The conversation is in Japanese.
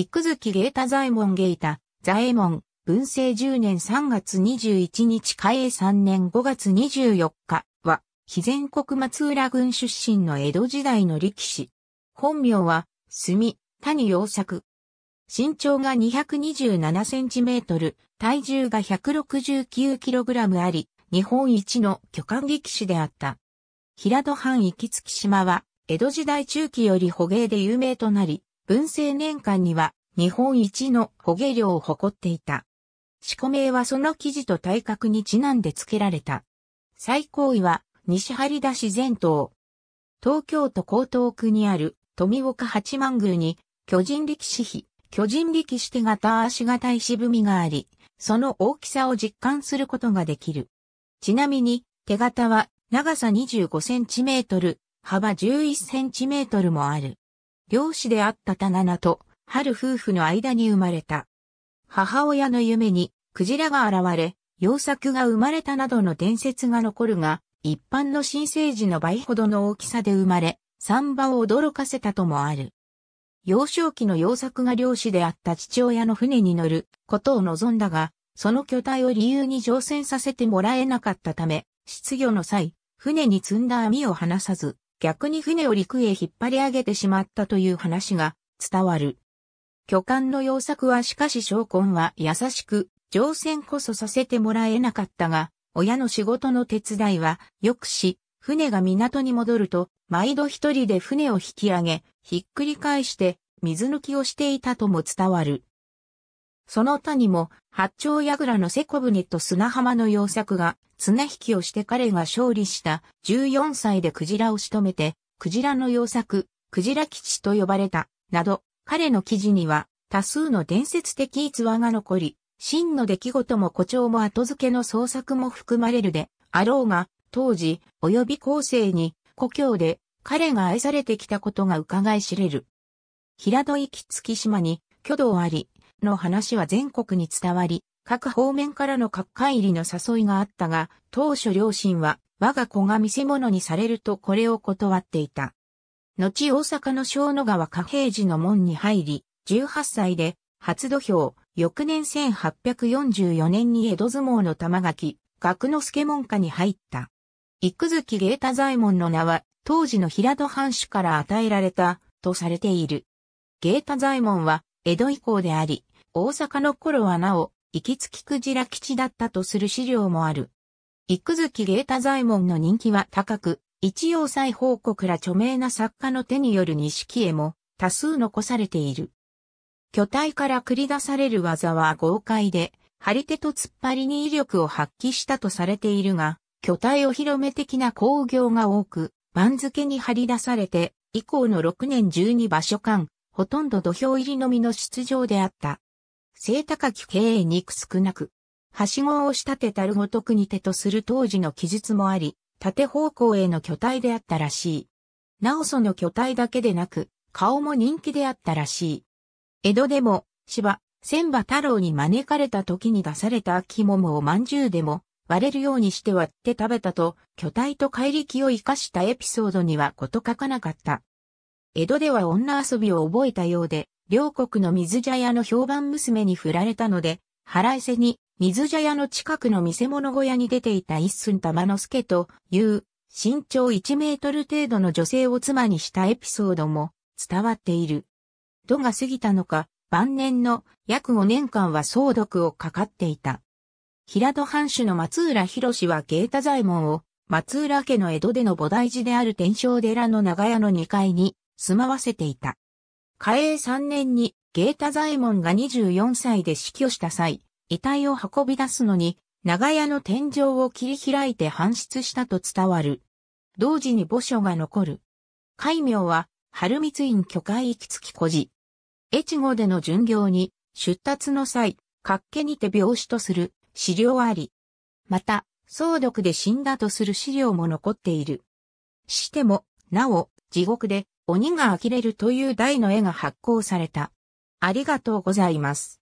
菊月芸太左衛門芸太、左衛門、文政10年3月21日開永3年5月24日は、肥前国松浦郡出身の江戸時代の力士。本名は、墨、谷洋作。身長が227センチメートル、体重が169キログラムあり、日本一の巨漢力士であった。平戸藩行き月島は、江戸時代中期より捕鯨で有名となり、文政年間には日本一の捕鯨量を誇っていた。四名はその記事と体格にちなんで付けられた。最高位は西張田市全島。東京都江東区にある富岡八幡宮に巨人力士碑、巨人力士手形足形石踏みがあり、その大きさを実感することができる。ちなみに手形は長さ25センチメートル、幅11センチメートルもある。漁師であった田七と春夫婦の間に生まれた。母親の夢にクジラが現れ、洋作が生まれたなどの伝説が残るが、一般の新生児の倍ほどの大きさで生まれ、産場を驚かせたともある。幼少期の洋作が漁師であった父親の船に乗ることを望んだが、その巨体を理由に乗船させてもらえなかったため、失業の際、船に積んだ網を離さず、逆に船を陸へ引っ張り上げてしまったという話が伝わる。巨漢の要作はしかし将根は優しく、乗船こそさせてもらえなかったが、親の仕事の手伝いはよくし、船が港に戻ると、毎度一人で船を引き上げ、ひっくり返して水抜きをしていたとも伝わる。その他にも、八丁櫓のセコ舟と砂浜の洋作が、綱引きをして彼が勝利した14歳でクジラを仕留めて、クジラの洋作、クジラ吉と呼ばれた、など、彼の記事には、多数の伝説的逸話が残り、真の出来事も誇張も後付けの創作も含まれるで、あろうが、当時、及び後世に、故郷で、彼が愛されてきたことが伺い知れる。平戸行き月島に、挙動あり、の話は全国に伝わり、各方面からの各界入りの誘いがあったが、当初両親は我が子が見せ物にされるとこれを断っていた。後大阪の小野川加平寺の門に入り、18歳で初土俵、翌年1844年に江戸相撲の玉垣、学之助門下に入った。幾月芸太左衛門の名は、当時の平戸藩主から与えられた、とされている。芸太左衛門は、江戸以降であり、大阪の頃はなお、行きつきクジラ基地だったとする資料もある。幾月芸太左衛門の人気は高く、一応再報告ら著名な作家の手による錦絵も多数残されている。巨体から繰り出される技は豪快で、張り手と突っ張りに威力を発揮したとされているが、巨体を広め的な工業が多く、番付に張り出されて、以降の6年12場所間、ほとんど土俵入りのみの出場であった。聖高き経営肉少なく、はしごを仕立てたるごとくに手とする当時の記述もあり、縦方向への巨体であったらしい。なおその巨体だけでなく、顔も人気であったらしい。江戸でも、芝、千葉太郎に招かれた時に出された秋桃をまんじゅうでも、割れるようにして割って食べたと、巨体と怪力を生かしたエピソードにはこと書かなかった。江戸では女遊びを覚えたようで、両国の水茶屋の評判娘に振られたので、腹いせに水茶屋の近くの見せ物小屋に出ていた一寸玉之助という、身長1メートル程度の女性を妻にしたエピソードも伝わっている。度が過ぎたのか、晩年の約5年間は相読をかかっていた。平戸藩主の松浦博は芸太左衛門を松浦家の江戸での菩提寺である天正寺の長屋の2階に住まわせていた。嘉永3年にゲタ・ザ左衛門が24歳で死去した際、遺体を運び出すのに、長屋の天井を切り開いて搬出したと伝わる。同時に墓所が残る。戒名は、春光院巨海行きつき孤児。越後での巡業に、出立の際、各家にて病死とする資料あり。また、相毒で死んだとする資料も残っている。しても、なお、地獄で鬼が呆れるという題の絵が発行された。ありがとうございます。